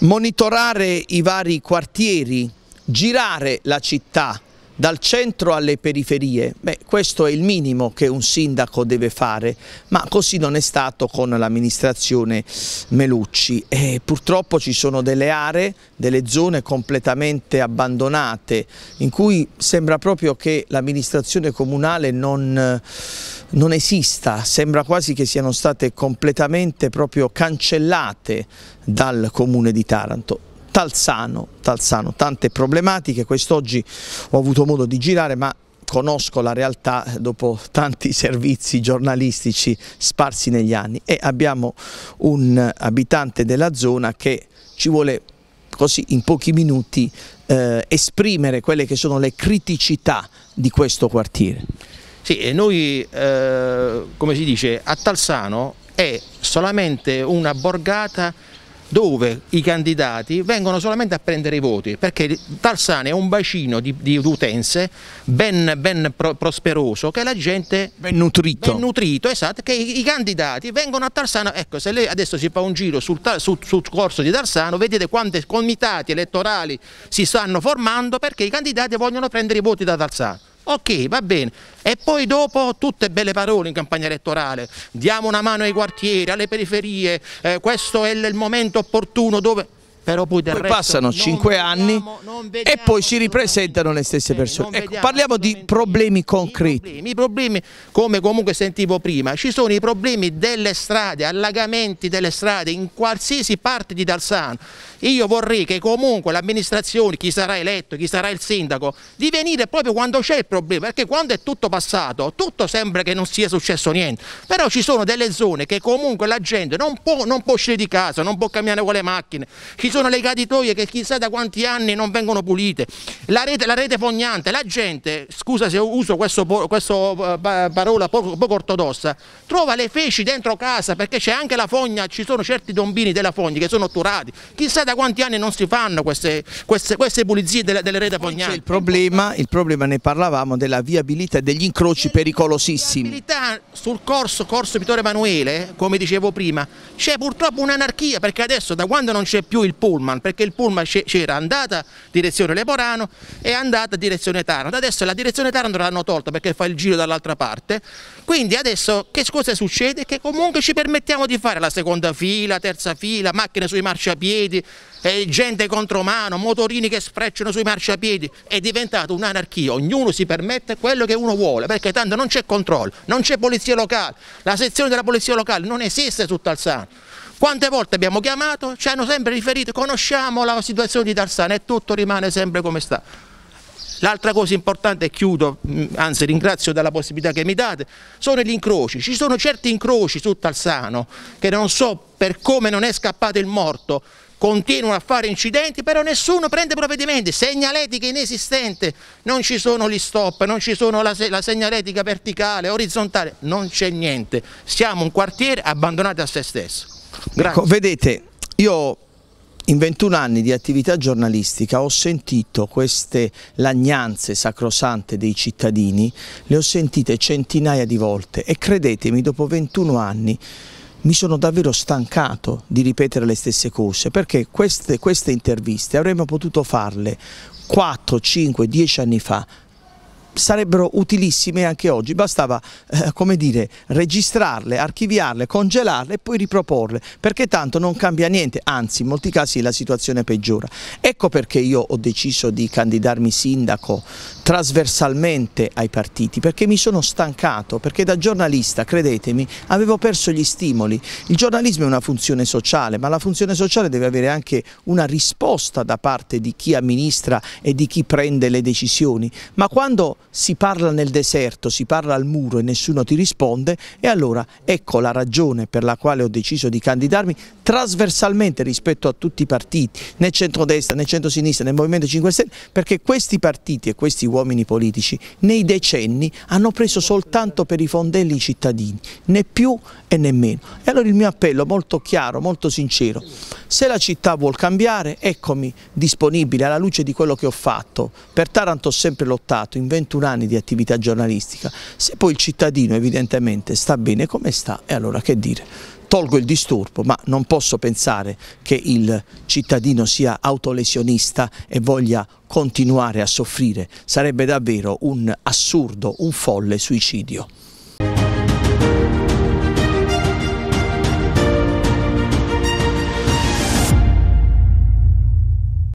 monitorare i vari quartieri, girare la città dal centro alle periferie, beh, questo è il minimo che un sindaco deve fare, ma così non è stato con l'amministrazione Melucci. E purtroppo ci sono delle aree, delle zone completamente abbandonate, in cui sembra proprio che l'amministrazione comunale non non esista, sembra quasi che siano state completamente proprio cancellate dal comune di Taranto. Talsano, Talzano, tante problematiche, quest'oggi ho avuto modo di girare ma conosco la realtà dopo tanti servizi giornalistici sparsi negli anni e abbiamo un abitante della zona che ci vuole così in pochi minuti eh, esprimere quelle che sono le criticità di questo quartiere. Sì, e noi, eh, come si dice, a Talsano è solamente una borgata dove i candidati vengono solamente a prendere i voti, perché Talsano è un bacino di, di utenze ben, ben pro, prosperoso, che la gente... Ben nutrito. Ben nutrito, esatto, che i, i candidati vengono a Talsano, ecco se lei adesso si fa un giro sul, sul, sul corso di Talsano, vedete quante comitati elettorali si stanno formando perché i candidati vogliono prendere i voti da Talsano. Ok, va bene. E poi dopo tutte belle parole in campagna elettorale, diamo una mano ai quartieri, alle periferie, eh, questo è il momento opportuno dove... Però poi, poi passano cinque vediamo, anni vediamo, e poi si ripresentano le stesse persone. Ecco, parliamo di problemi concreti. I problemi, i problemi, come comunque sentivo prima, ci sono i problemi delle strade, allagamenti delle strade in qualsiasi parte di Dalsano. Io vorrei che comunque l'amministrazione, chi sarà eletto, chi sarà il sindaco, di venire proprio quando c'è il problema, perché quando è tutto passato, tutto sembra che non sia successo niente. Però ci sono delle zone che comunque la gente non può, non può uscire di casa, non può camminare con le macchine, ci sono sono le caditoie che chissà da quanti anni non vengono pulite, la rete, la rete fognante, la gente, scusa se uso questa eh, parola poco, poco, ortodossa, trova le feci dentro casa perché c'è anche la fogna, ci sono certi dombini della fogna che sono otturati, chissà da quanti anni non si fanno queste, queste, queste pulizie delle, delle rete fognanti. Il problema, il problema, ne parlavamo, della viabilità degli incroci pericolosissimi. viabilità sul corso, corso Vittorio Emanuele, come dicevo prima, c'è purtroppo un'anarchia perché adesso da quando non c'è più il ponte, pullman perché il pullman c'era andata direzione Leporano e andata direzione Taranto. Adesso la direzione Taranto l'hanno tolta perché fa il giro dall'altra parte. Quindi adesso che cosa succede? Che comunque ci permettiamo di fare la seconda fila, terza fila, macchine sui marciapiedi, eh, gente contro mano, motorini che sfrecciano sui marciapiedi. È diventata un'anarchia, ognuno si permette quello che uno vuole perché tanto non c'è controllo, non c'è polizia locale, la sezione della polizia locale non esiste su Talzano. Quante volte abbiamo chiamato, ci hanno sempre riferito, conosciamo la situazione di Tarsana e tutto rimane sempre come sta. L'altra cosa importante, e chiudo, anzi ringrazio della possibilità che mi date, sono gli incroci. Ci sono certi incroci su Talsano, che non so per come non è scappato il morto, continuano a fare incidenti, però nessuno prende provvedimenti, segnaletica inesistente, non ci sono gli stop, non ci sono la, la segnaletica verticale, orizzontale, non c'è niente, siamo un quartiere abbandonato a se stesso. Ecco, vedete, io in 21 anni di attività giornalistica ho sentito queste lagnanze sacrosante dei cittadini, le ho sentite centinaia di volte e credetemi, dopo 21 anni mi sono davvero stancato di ripetere le stesse cose perché queste, queste interviste avremmo potuto farle 4, 5, 10 anni fa sarebbero utilissime anche oggi, bastava eh, come dire, registrarle, archiviarle, congelarle e poi riproporle, perché tanto non cambia niente, anzi in molti casi la situazione peggiora. Ecco perché io ho deciso di candidarmi sindaco trasversalmente ai partiti, perché mi sono stancato, perché da giornalista, credetemi, avevo perso gli stimoli. Il giornalismo è una funzione sociale, ma la funzione sociale deve avere anche una risposta da parte di chi amministra e di chi prende le decisioni, ma quando si parla nel deserto, si parla al muro e nessuno ti risponde e allora ecco la ragione per la quale ho deciso di candidarmi trasversalmente rispetto a tutti i partiti, né centrodestra né centrosinistra né Movimento 5 Stelle, perché questi partiti e questi uomini politici nei decenni hanno preso soltanto per i fondelli i cittadini, né più e né meno. E allora il mio appello molto chiaro, molto sincero, se la città vuol cambiare, eccomi disponibile alla luce di quello che ho fatto. Per Taranto ho sempre lottato, in 21 21 anni di attività giornalistica, se poi il cittadino evidentemente sta bene come sta, e allora che dire? Tolgo il disturbo, ma non posso pensare che il cittadino sia autolesionista e voglia continuare a soffrire. Sarebbe davvero un assurdo, un folle suicidio.